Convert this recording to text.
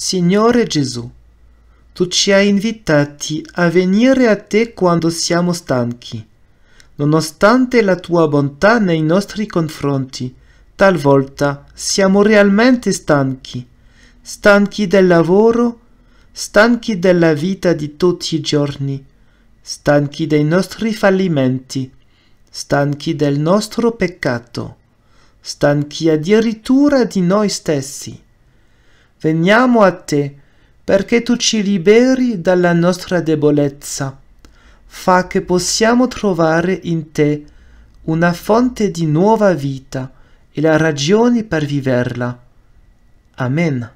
Signore Gesù, tu ci hai invitati a venire a te quando siamo stanchi, nonostante la tua bontà nei nostri confronti. Talvolta siamo realmente stanchi, stanchi del lavoro, stanchi della vita di tutti i giorni, stanchi dei nostri fallimenti, stanchi del nostro peccato, stanchi addirittura di noi stessi veniamo a te, perché tu ci liberi dalla nostra debolezza. Fa che possiamo trovare in te una fonte di nuova vita e la ragione per viverla. Amen.